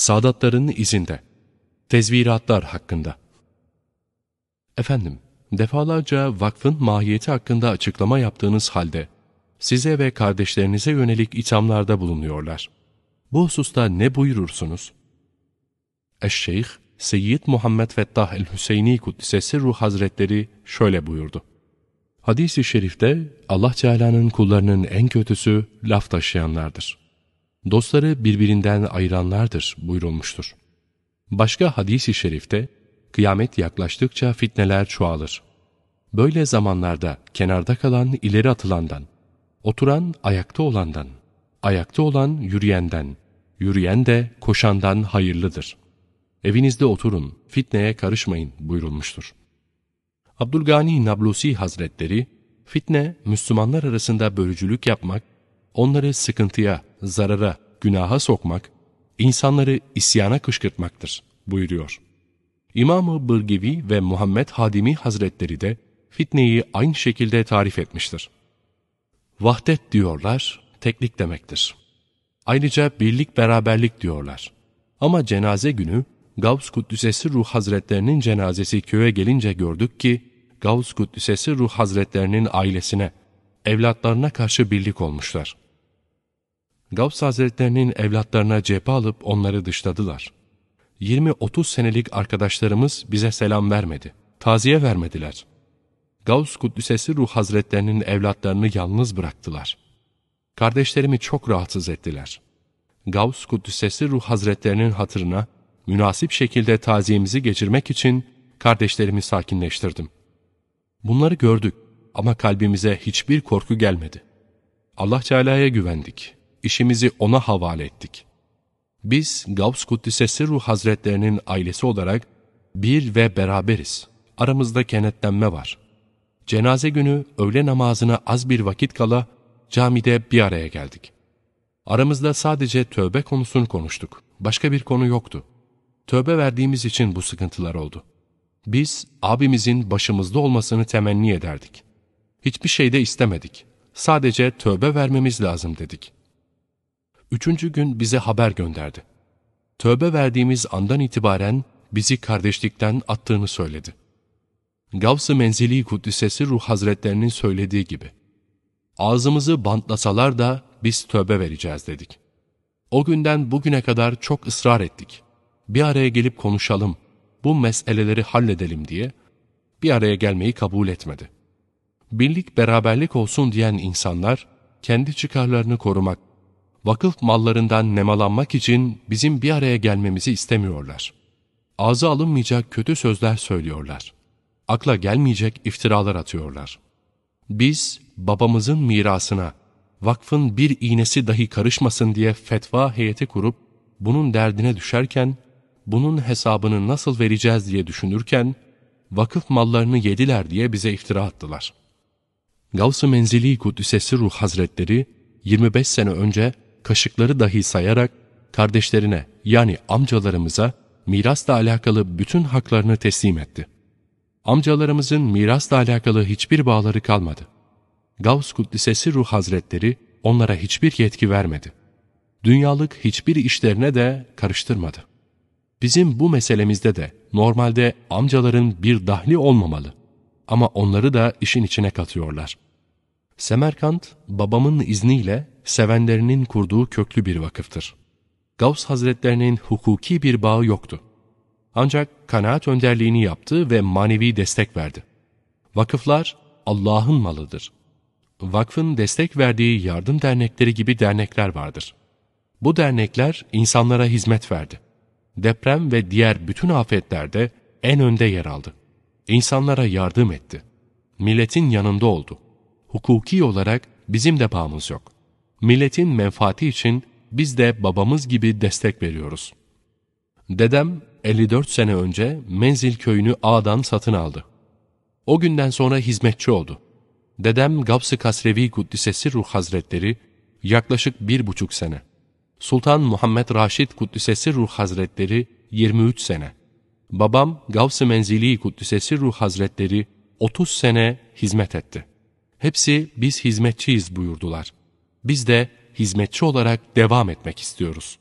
Sadatların izinde. Tezviratlar hakkında. Efendim, defalarca vakfın mahiyeti hakkında açıklama yaptığınız halde, size ve kardeşlerinize yönelik ithamlarda bulunuyorlar. Bu hususta ne buyurursunuz? Eşşeyh, Seyyid Muhammed Fettah el-Hüseyni Kuddisesi Ruh Hazretleri şöyle buyurdu. Hadis-i şerifte Allah Teala'nın kullarının en kötüsü laf taşıyanlardır dostları birbirinden ayıranlardır buyurulmuştur. Başka hadis-i şerifte, kıyamet yaklaştıkça fitneler çoğalır. Böyle zamanlarda kenarda kalan ileri atılandan, oturan ayakta olandan, ayakta olan yürüyenden, yürüyen de koşandan hayırlıdır. Evinizde oturun, fitneye karışmayın buyurulmuştur. Abdülgani Nablusi Hazretleri, fitne Müslümanlar arasında bölücülük yapmak, onları sıkıntıya, zarara, günaha sokmak, insanları isyana kışkırtmaktır buyuruyor. İmamı ı Bırgivi ve Muhammed Hadimi Hazretleri de fitneyi aynı şekilde tarif etmiştir. Vahdet diyorlar, teklik demektir. Ayrıca birlik beraberlik diyorlar. Ama cenaze günü Gavs Kuddüsesi Ruh Hazretlerinin cenazesi köye gelince gördük ki Gavs Kuddüsesi Ruh Hazretlerinin ailesine, evlatlarına karşı birlik olmuşlar. Gavs Hazretlerinin evlatlarına cephe alıp onları dışladılar. 20-30 senelik arkadaşlarımız bize selam vermedi. Taziye vermediler. Gavs kudüsesi Ruh Hazretlerinin evlatlarını yalnız bıraktılar. Kardeşlerimi çok rahatsız ettiler. Gavs kudüsesi Ruh Hazretlerinin hatırına münasip şekilde taziyemizi geçirmek için kardeşlerimi sakinleştirdim. Bunları gördük ama kalbimize hiçbir korku gelmedi. Allah Teala'ya güvendik.'' işimizi ona havale ettik. Biz Gavs Kuddise Sirru Hazretlerinin ailesi olarak bir ve beraberiz. Aramızda kenetlenme var. Cenaze günü öğle namazına az bir vakit kala camide bir araya geldik. Aramızda sadece tövbe konusunu konuştuk. Başka bir konu yoktu. Tövbe verdiğimiz için bu sıkıntılar oldu. Biz abimizin başımızda olmasını temenni ederdik. Hiçbir şey de istemedik. Sadece tövbe vermemiz lazım dedik üçüncü gün bize haber gönderdi. Tövbe verdiğimiz andan itibaren bizi kardeşlikten attığını söyledi. Gavs-ı Menzili Kuddisesi Ruh Hazretlerinin söylediği gibi, ağzımızı bantlasalar da biz tövbe vereceğiz dedik. O günden bugüne kadar çok ısrar ettik. Bir araya gelip konuşalım, bu meseleleri halledelim diye bir araya gelmeyi kabul etmedi. Birlik beraberlik olsun diyen insanlar kendi çıkarlarını korumak vakıf mallarından nemalanmak için bizim bir araya gelmemizi istemiyorlar. Ağza alınmayacak kötü sözler söylüyorlar. Akla gelmeyecek iftiralar atıyorlar. Biz babamızın mirasına, vakfın bir iğnesi dahi karışmasın diye fetva heyeti kurup bunun derdine düşerken, bunun hesabını nasıl vereceğiz diye düşünürken, vakıf mallarını yediler diye bize iftira attılar. Gavs-ı Menzili Kudüsesi Ruh Hazretleri 25 sene önce kaşıkları dahi sayarak kardeşlerine yani amcalarımıza mirasla alakalı bütün haklarını teslim etti. Amcalarımızın mirasla alakalı hiçbir bağları kalmadı. Gavs Kuddisesi Ruh Hazretleri onlara hiçbir yetki vermedi. Dünyalık hiçbir işlerine de karıştırmadı. Bizim bu meselemizde de normalde amcaların bir dahli olmamalı. Ama onları da işin içine katıyorlar.'' Semerkant, babamın izniyle sevenlerinin kurduğu köklü bir vakıftır. Gavs Hazretlerinin hukuki bir bağı yoktu. Ancak kanaat önderliğini yaptı ve manevi destek verdi. Vakıflar Allah'ın malıdır. Vakfın destek verdiği yardım dernekleri gibi dernekler vardır. Bu dernekler insanlara hizmet verdi. Deprem ve diğer bütün afetlerde en önde yer aldı. İnsanlara yardım etti. Milletin yanında oldu.'' hukuki olarak bizim de bağımız yok. Milletin menfaati için biz de babamız gibi destek veriyoruz. Dedem 54 sene önce Menzil köyünü A'dan satın aldı. O günden sonra hizmetçi oldu. Dedem Gavs-ı Kasrevi Kuddisesi Ruh Hazretleri yaklaşık bir buçuk sene. Sultan Muhammed Raşid Kuddisesi Ruh Hazretleri 23 sene. Babam Gavs-ı Menzili Kuddisesi Ruh Hazretleri 30 sene hizmet etti. Hepsi biz hizmetçiyiz buyurdular. Biz de hizmetçi olarak devam etmek istiyoruz.